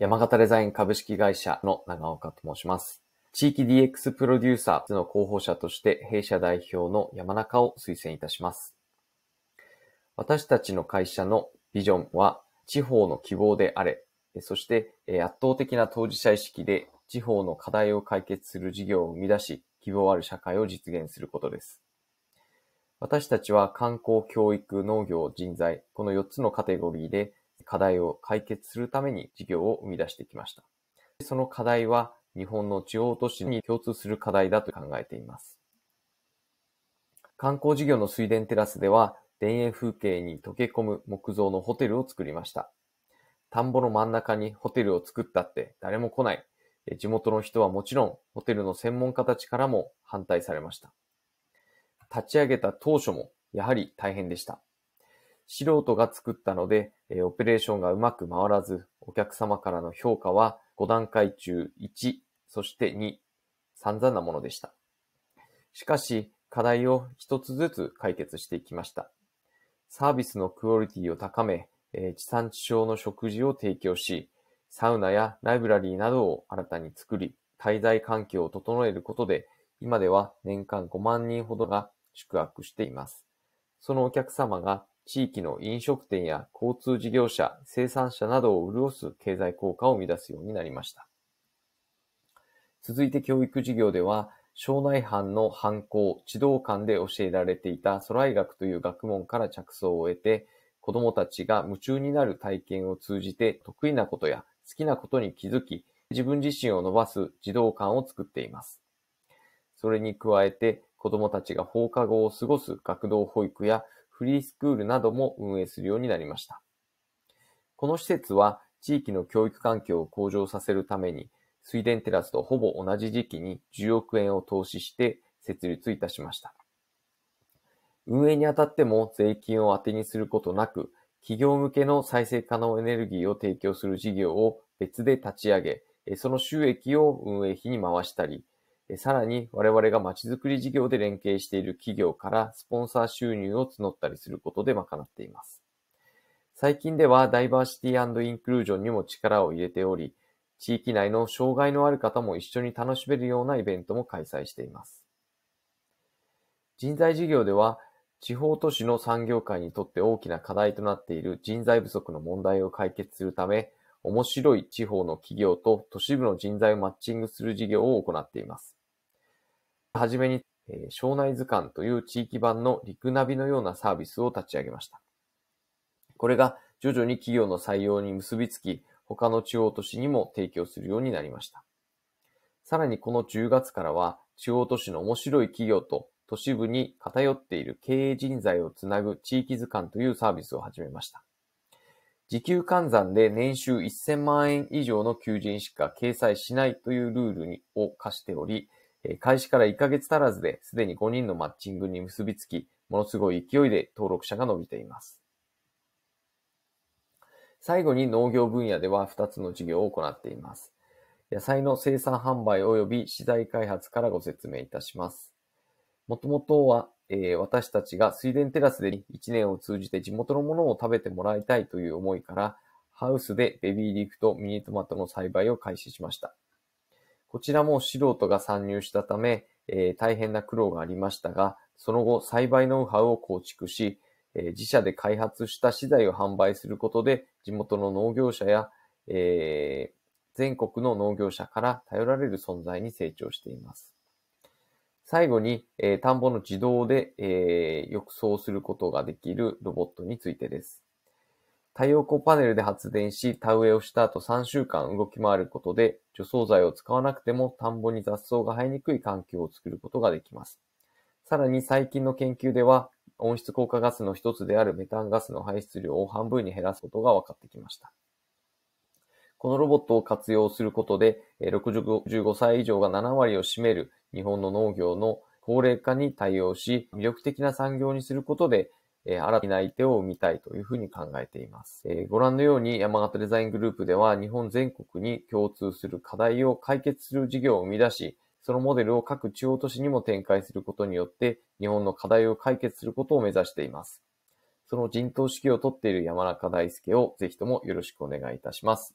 山形デザイン株式会社の長岡と申します。地域 DX プロデューサーの候補者として弊社代表の山中を推薦いたします。私たちの会社のビジョンは地方の希望であれ、そして圧倒的な当事者意識で地方の課題を解決する事業を生み出し、希望ある社会を実現することです。私たちは観光、教育、農業、人材、この4つのカテゴリーで課題を解決するために事業を生み出してきました。その課題は日本の地方都市に共通する課題だと考えています。観光事業の水田テラスでは、田園風景に溶け込む木造のホテルを作りました。田んぼの真ん中にホテルを作ったって誰も来ない。地元の人はもちろん、ホテルの専門家たちからも反対されました。立ち上げた当初も、やはり大変でした。素人が作ったので、えー、オペレーションがうまく回らず、お客様からの評価は5段階中1、そして2、散々なものでした。しかし、課題を一つずつ解決していきました。サービスのクオリティを高め、えー、地産地消の食事を提供し、サウナやライブラリーなどを新たに作り、滞在環境を整えることで、今では年間5万人ほどが宿泊しています。そのお客様が地域の飲食店や交通事業者、生産者などを潤す経済効果を生み出すようになりました。続いて教育事業では、省内班の犯校、児童館で教えられていた空ラ学という学問から着想を得て、子供たちが夢中になる体験を通じて得意なことや好きなことに気づき、自分自身を伸ばす児童館を作っています。それに加えて、子供たちが放課後を過ごす学童保育やフリースクールなども運営するようになりました。この施設は地域の教育環境を向上させるために、水田テラスとほぼ同じ時期に10億円を投資して設立いたしました。運営にあたっても税金を当てにすることなく、企業向けの再生可能エネルギーを提供する事業を別で立ち上げ、その収益を運営費に回したり、さらに我々がまちづくり事業で連携している企業からスポンサー収入を募ったりすることで賄っています。最近ではダイバーシティインクルージョンにも力を入れており、地域内の障害のある方も一緒に楽しめるようなイベントも開催しています。人材事業では、地方都市の産業界にとって大きな課題となっている人材不足の問題を解決するため、面白い地方の企業と都市部の人材をマッチングする事業を行っています。はじめに、えー、庄内図鑑という地域版のリクナビのようなサービスを立ち上げました。これが徐々に企業の採用に結びつき、他の地方都市にも提供するようになりました。さらにこの10月からは、地方都市の面白い企業と都市部に偏っている経営人材をつなぐ地域図鑑というサービスを始めました。時給換算で年収1000万円以上の求人しか掲載しないというルールにを課しており、開始から1ヶ月足らずですでに5人のマッチングに結びつき、ものすごい勢いで登録者が伸びています。最後に農業分野では2つの事業を行っています。野菜の生産販売及び資材開発からご説明いたします。もともとは、えー、私たちが水田テラスで一年を通じて地元のものを食べてもらいたいという思いから、ハウスでベビーリーフとミニトマトの栽培を開始しました。こちらも素人が参入したため、えー、大変な苦労がありましたが、その後栽培ノウハウを構築し、えー、自社で開発した資材を販売することで、地元の農業者や、えー、全国の農業者から頼られる存在に成長しています。最後に、えー、田んぼの自動で、えー、浴槽することができるロボットについてです。太陽光パネルで発電し、田植えをした後3週間動き回ることで、除草剤を使わなくても田んぼに雑草が生えにくい環境を作ることができます。さらに最近の研究では、温室効果ガスの一つであるメタンガスの排出量を半分に減らすことが分かってきました。このロボットを活用することで、65歳以上が7割を占める日本の農業の高齢化に対応し、魅力的な産業にすることで、新たな相手を生みたいというふうに考えています。ご覧のように山形デザイングループでは日本全国に共通する課題を解決する事業を生み出し、そのモデルを各地方都市にも展開することによって日本の課題を解決することを目指しています。その陣頭指揮を取っている山中大輔をぜひともよろしくお願いいたします。